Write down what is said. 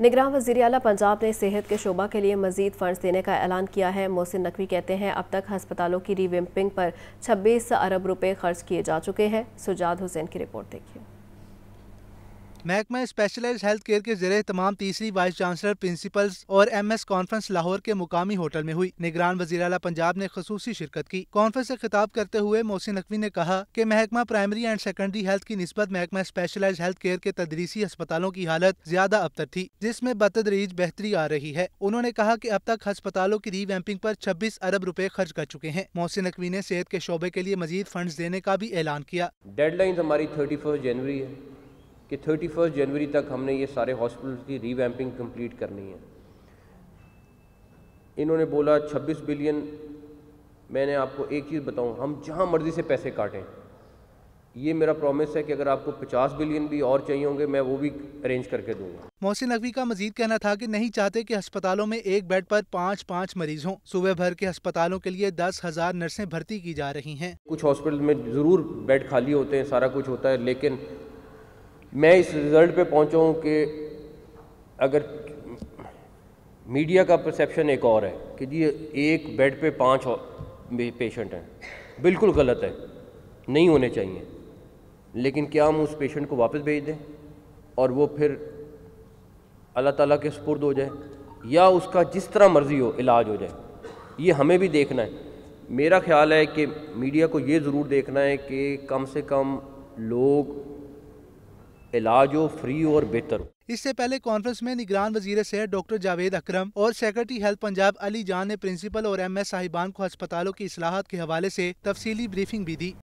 निगरान वजी अला पंजाब ने सेहत के शोबा के लिए मजीद फंड देने का ऐलान किया है मोहसिन नकवी कहते हैं अब तक हस्पतालों की रिवेम्पिंग पर 26 अरब रुपए खर्च किए जा चुके हैं सुजाद हुसैन की रिपोर्ट देखिए महकमा स्पेशलाइज हेल्थ केयर के जरिए तमाम तीसरी वाइस चांसलर प्रिंसिपल और एम एस कॉन्फ्रेंस लाहौर के मुकामी होटल में हुई निगरान वजी अला पंजाब ने खसूस शिरकत की कॉन्फ्रेंस ऐसी खिताब करते हुए मोहसिन नकवी ने कहा की महकमा प्राइमरी एंड सेकेंडरी हेल्थ की नस्बत महकमा स्पेशलाइज हेल्थ केयर के तदरीसी अस्पतालों की हालत ज्यादा अबतर थी जिसमे बतदरीज बेहतरी आ रही है उन्होंने कहा की अब तक अस्पतालों की रीवैम्पिंग आरोप छब्बीस अरब रूपए खर्च कर चुके हैं मोहसिन नकवी ने सेहत के शोबे के लिए मजीद फंड देने का भी ऐलान किया डेड लाइन हमारी थर्टी जनवरी है कि थर्टी फर्स्ट जनवरी तक हमने ये सारे हॉस्पिटल्स की रीवैम्पिंग कंप्लीट करनी है इन्होंने बोला 26 बिलियन मैंने आपको एक चीज़ बताऊं हम जहां मर्ज़ी से पैसे काटें ये मेरा प्रॉमिस है कि अगर आपको 50 बिलियन भी और चाहिए होंगे मैं वो भी अरेंज करके दूंगा मोहसिन नकवी का मजीद कहना था कि नहीं चाहते कि अस्पतालों में एक बेड पर पाँच पाँच मरीज हों सुबह भर के अस्पतालों के लिए दस हज़ार नर्सें भर्ती की जा रही हैं कुछ हॉस्पिटल में ज़रूर बेड खाली होते हैं सारा कुछ होता है लेकिन मैं इस रिज़ल्ट पे पहुंचा हूँ कि अगर मीडिया का परसेप्शन एक और है कि जी एक बेड पे पांच पेशेंट हैं बिल्कुल गलत है नहीं होने चाहिए लेकिन क्या हम उस पेशेंट को वापस भेज दें और वो फिर अल्लाह ताला के सुपुर्द हो जाए या उसका जिस तरह मर्ज़ी हो इलाज हो जाए ये हमें भी देखना है मेरा ख्याल है कि मीडिया को ये ज़रूर देखना है कि कम से कम लोग इलाज हो फ्री और बेहतर हो इससे पहले कॉन्फ्रेंस में निगरान वजीर सेहत डॉक्टर जावेद अकरम और सेक्रेटरी हेल्थ पंजाब अली जान ने प्रिंसिपल और एम एस साहिबान को अस्पतालों की असलाहत के हवाले ऐसी तफसीली ब्रीफिंग भी दी